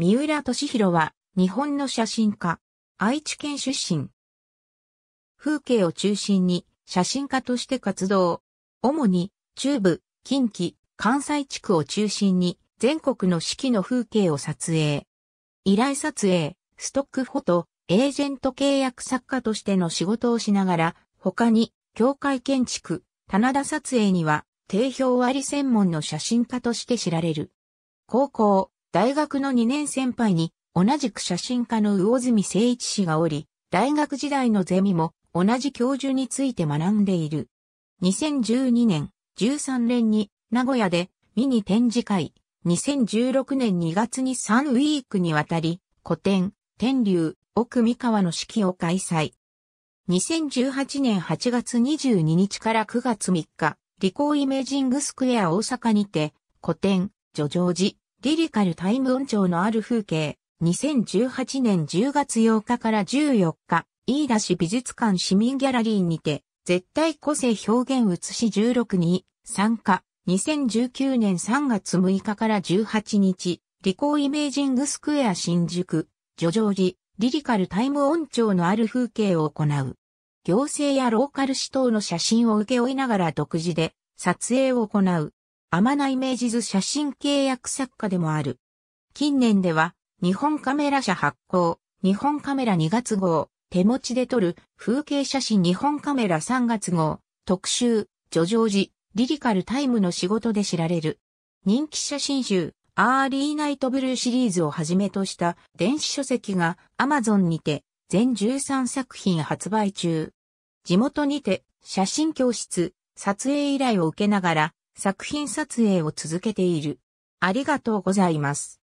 三浦俊弘は、日本の写真家。愛知県出身。風景を中心に、写真家として活動。主に、中部、近畿、関西地区を中心に、全国の四季の風景を撮影。依頼撮影、ストックフォト、エージェント契約作家としての仕事をしながら、他に、教会建築、棚田撮影には、定評あり専門の写真家として知られる。高校、大学の2年先輩に、同じく写真家の魚住誠一氏がおり、大学時代のゼミも同じ教授について学んでいる。2012年、13年に名古屋でミニ展示会、2016年2月に3ウィークにわたり、古典、天竜、奥三河の式を開催。2018年8月22日から9月3日、リコーイメージングスクエア大阪にて、古典、叙情寺、リリカルタイム音調のある風景、2018年10月8日から14日、飯田市美術館市民ギャラリーにて、絶対個性表現写し16に参加、2019年3月6日から18日、リコーイメージングスクエア新宿、徐々に、リリカルタイム音調のある風景を行う。行政やローカル市等の写真を受け負いながら独自で撮影を行う。天内明治図写真契約作家でもある。近年では、日本カメラ社発行、日本カメラ2月号、手持ちで撮る風景写真日本カメラ3月号、特集、叙情時、リリカルタイムの仕事で知られる。人気写真集、アーリーナイトブルーシリーズをはじめとした電子書籍がアマゾンにて全13作品発売中。地元にて写真教室、撮影依頼を受けながら作品撮影を続けている。ありがとうございます。